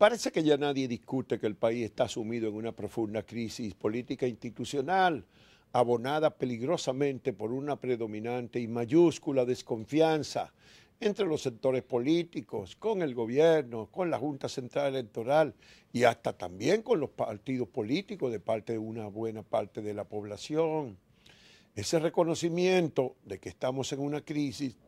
Parece que ya nadie discute que el país está sumido en una profunda crisis política institucional, abonada peligrosamente por una predominante y mayúscula desconfianza entre los sectores políticos, con el gobierno, con la Junta Central Electoral y hasta también con los partidos políticos de parte de una buena parte de la población. Ese reconocimiento de que estamos en una crisis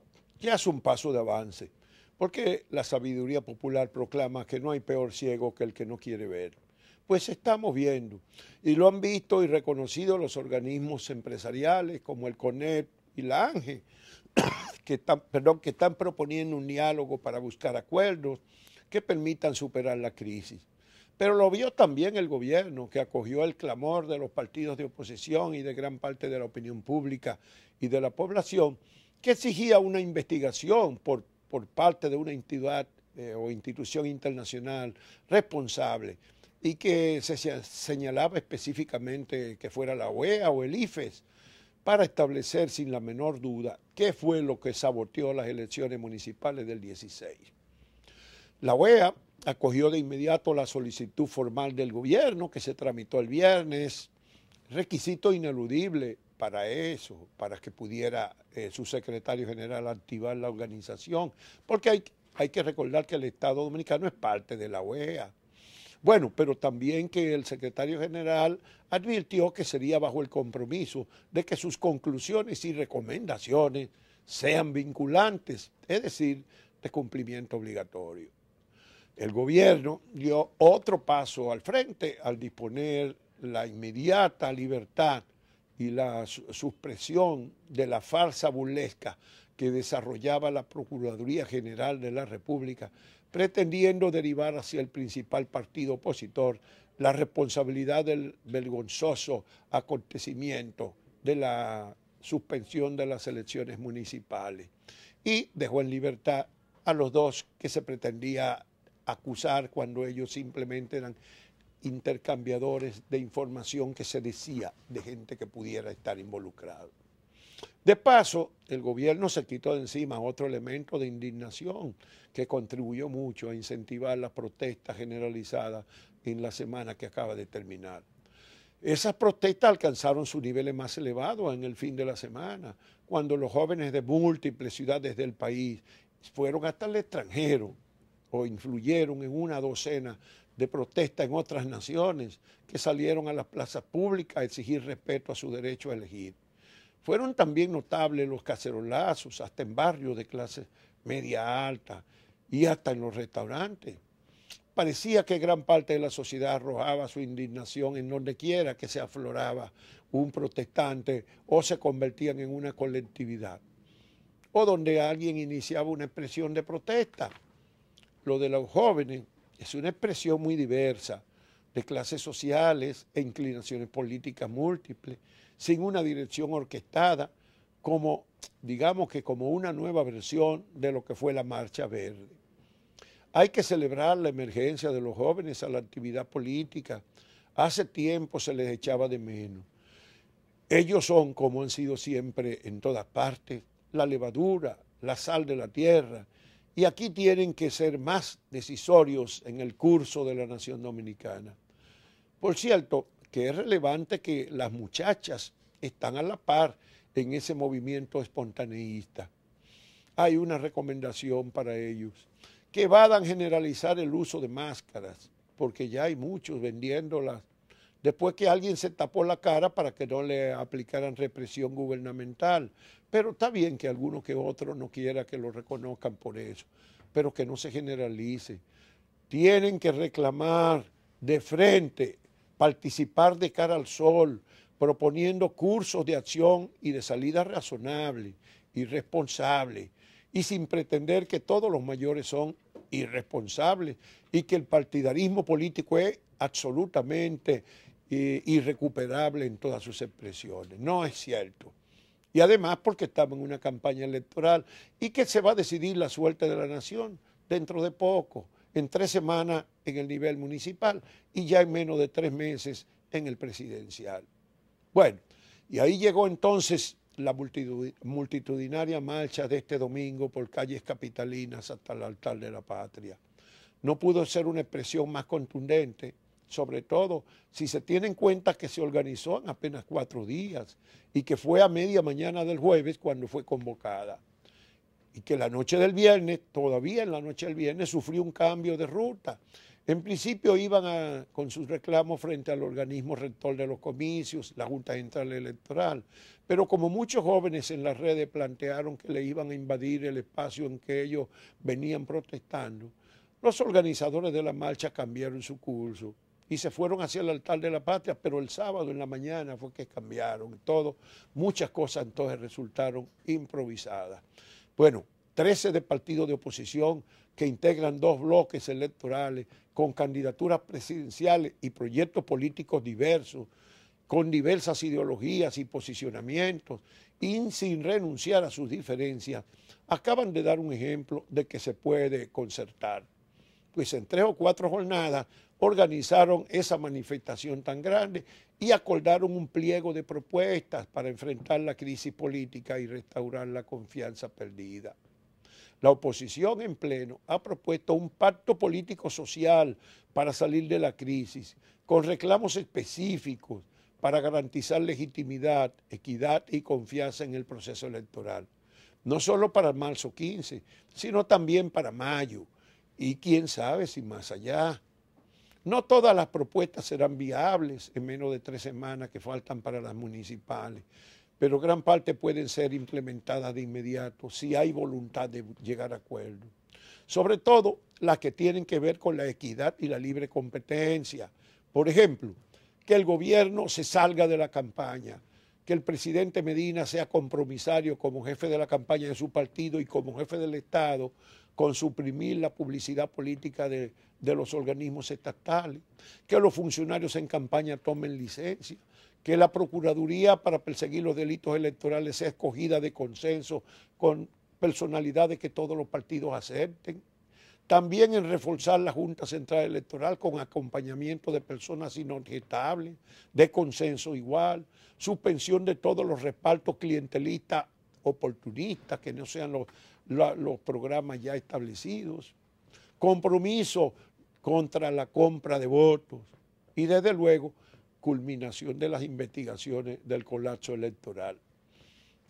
ya es un paso de avance porque la sabiduría popular proclama que no hay peor ciego que el que no quiere ver. Pues estamos viendo, y lo han visto y reconocido los organismos empresariales como el CONEP y la ANGE, que están, perdón, que están proponiendo un diálogo para buscar acuerdos que permitan superar la crisis. Pero lo vio también el gobierno, que acogió el clamor de los partidos de oposición y de gran parte de la opinión pública y de la población, que exigía una investigación por por parte de una entidad eh, o institución internacional responsable y que se señalaba específicamente que fuera la OEA o el IFES para establecer sin la menor duda qué fue lo que saboteó las elecciones municipales del 16. La OEA acogió de inmediato la solicitud formal del gobierno que se tramitó el viernes, requisito ineludible para eso, para que pudiera eh, su secretario general activar la organización, porque hay, hay que recordar que el Estado Dominicano es parte de la OEA. Bueno, pero también que el secretario general advirtió que sería bajo el compromiso de que sus conclusiones y recomendaciones sean vinculantes, es decir, de cumplimiento obligatorio. El gobierno dio otro paso al frente al disponer la inmediata libertad y la supresión de la farsa burlesca que desarrollaba la Procuraduría General de la República, pretendiendo derivar hacia el principal partido opositor la responsabilidad del vergonzoso acontecimiento de la suspensión de las elecciones municipales y dejó en libertad a los dos que se pretendía acusar cuando ellos simplemente eran intercambiadores de información que se decía de gente que pudiera estar involucrada. De paso, el gobierno se quitó de encima otro elemento de indignación que contribuyó mucho a incentivar las protestas generalizadas en la semana que acaba de terminar. Esas protestas alcanzaron sus niveles más elevados en el fin de la semana, cuando los jóvenes de múltiples ciudades del país fueron hasta el extranjero o influyeron en una docena de protesta en otras naciones que salieron a las plazas públicas a exigir respeto a su derecho a elegir. Fueron también notables los cacerolazos, hasta en barrios de clase media alta y hasta en los restaurantes. Parecía que gran parte de la sociedad arrojaba su indignación en donde quiera que se afloraba un protestante o se convertían en una colectividad o donde alguien iniciaba una expresión de protesta. Lo de los jóvenes es una expresión muy diversa de clases sociales e inclinaciones políticas múltiples, sin una dirección orquestada, como, digamos que como una nueva versión de lo que fue la Marcha Verde. Hay que celebrar la emergencia de los jóvenes a la actividad política. Hace tiempo se les echaba de menos. Ellos son, como han sido siempre en todas partes, la levadura, la sal de la tierra, y aquí tienen que ser más decisorios en el curso de la nación dominicana. Por cierto, que es relevante que las muchachas están a la par en ese movimiento espontaneísta. Hay una recomendación para ellos, que vadan a generalizar el uso de máscaras, porque ya hay muchos vendiéndolas Después que alguien se tapó la cara para que no le aplicaran represión gubernamental. Pero está bien que alguno que otro no quiera que lo reconozcan por eso, pero que no se generalice. Tienen que reclamar de frente, participar de cara al sol, proponiendo cursos de acción y de salida razonable y responsable y sin pretender que todos los mayores son irresponsables y que el partidarismo político es absolutamente eh, irrecuperable en todas sus expresiones. No es cierto. Y además porque estamos en una campaña electoral y que se va a decidir la suerte de la nación dentro de poco, en tres semanas en el nivel municipal y ya en menos de tres meses en el presidencial. Bueno, y ahí llegó entonces la multitudinaria marcha de este domingo por calles capitalinas hasta el altar de la patria. No pudo ser una expresión más contundente sobre todo si se tiene en cuenta que se organizó en apenas cuatro días y que fue a media mañana del jueves cuando fue convocada. Y que la noche del viernes, todavía en la noche del viernes, sufrió un cambio de ruta. En principio iban con sus reclamos frente al organismo rector de los comicios, la Junta Central Electoral, pero como muchos jóvenes en las redes plantearon que le iban a invadir el espacio en que ellos venían protestando, los organizadores de la marcha cambiaron su curso y se fueron hacia el altar de la patria, pero el sábado en la mañana fue que cambiaron todo. Muchas cosas entonces resultaron improvisadas. Bueno, 13 de partidos de oposición que integran dos bloques electorales con candidaturas presidenciales y proyectos políticos diversos, con diversas ideologías y posicionamientos, y sin renunciar a sus diferencias, acaban de dar un ejemplo de que se puede concertar pues en tres o cuatro jornadas organizaron esa manifestación tan grande y acordaron un pliego de propuestas para enfrentar la crisis política y restaurar la confianza perdida. La oposición en pleno ha propuesto un pacto político social para salir de la crisis, con reclamos específicos para garantizar legitimidad, equidad y confianza en el proceso electoral. No solo para marzo 15, sino también para mayo, y quién sabe si más allá. No todas las propuestas serán viables en menos de tres semanas que faltan para las municipales, pero gran parte pueden ser implementadas de inmediato si hay voluntad de llegar a acuerdos. Sobre todo las que tienen que ver con la equidad y la libre competencia. Por ejemplo, que el gobierno se salga de la campaña, que el presidente Medina sea compromisario como jefe de la campaña de su partido y como jefe del Estado con suprimir la publicidad política de, los organismos estatales, que los funcionarios en campaña tomen licencia, que la Procuraduría para perseguir los delitos electorales sea escogida de consenso con personalidades que todos los partidos acepten. También en reforzar la Junta Central Electoral con acompañamiento de personas inobjetables, de consenso igual, suspensión de todos los repartos clientelistas oportunistas, que no sean los, los programas ya establecidos, compromiso contra la compra de votos y desde luego culminación de las investigaciones del colapso electoral.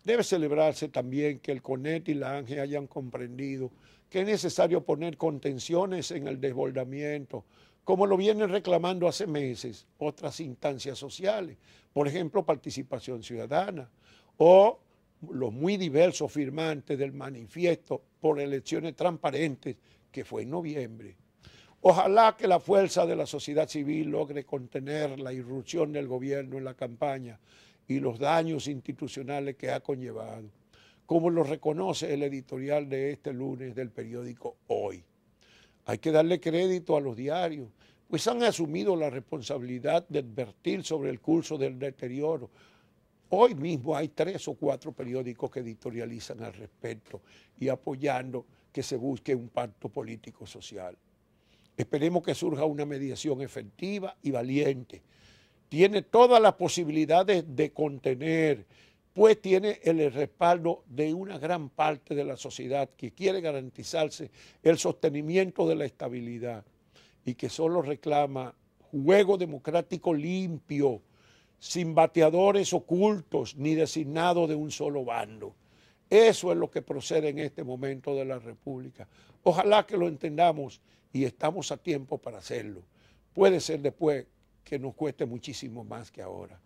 Debe celebrarse también que el CONET y la ANGE hayan comprendido que es necesario poner contenciones en el desbordamiento, como lo vienen reclamando hace meses otras instancias sociales, por ejemplo, participación ciudadana, o los muy diversos firmantes del manifiesto por elecciones transparentes que fue en noviembre. Ojalá que la fuerza de la sociedad civil logre contener la irrupción del gobierno en la campaña y los daños institucionales que ha conllevado, como lo reconoce el editorial de este lunes del periódico Hoy. Hay que darle crédito a los diarios, pues han asumido la responsabilidad de advertir sobre el curso del deterioro, Hoy mismo hay tres o cuatro periódicos que editorializan al respecto y apoyando que se busque un pacto político social. Esperemos que surja una mediación efectiva y valiente. Tiene todas las posibilidades de contener, pues tiene el respaldo de una gran parte de la sociedad que quiere garantizarse el sostenimiento de la estabilidad y que solo reclama juego democrático limpio sin bateadores ocultos ni designados de un solo bando. Eso es lo que procede en este momento de la República. Ojalá que lo entendamos y estamos a tiempo para hacerlo. Puede ser después que nos cueste muchísimo más que ahora.